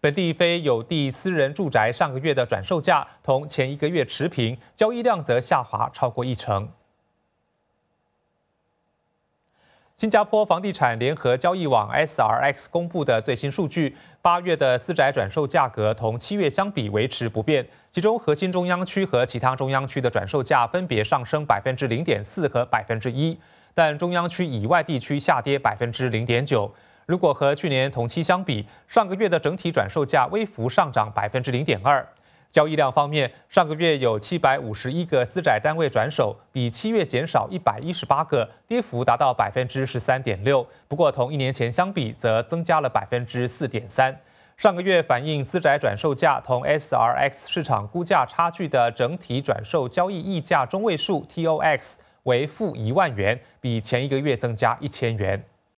本地非有地私人住宅上个月的转售价同前一个月持平，交易量则下滑超过一成。新加坡房地产联合交易网 SRX 公布的最新数据，八月的私宅转售价格同七月相比维持不变，其中核心中央区和其他中央区的转售价分别上升百分之零点四和百分之一，但中央区以外地区下跌百分之零点九。如果和去年同期相比，上个月的整体转售价微幅上涨百分之零点二。交易量方面，上个月有七百五十一个私宅单位转手，比七月减少一百一十八个，跌幅达到百分之十三点六。不过同一年前相比，则增加了百分之四点三。上个月反映私宅转售价同 S R X 市场估价差距的整体转售交易溢价中位数 T O X 为负一万元，比前一个月增加一千元。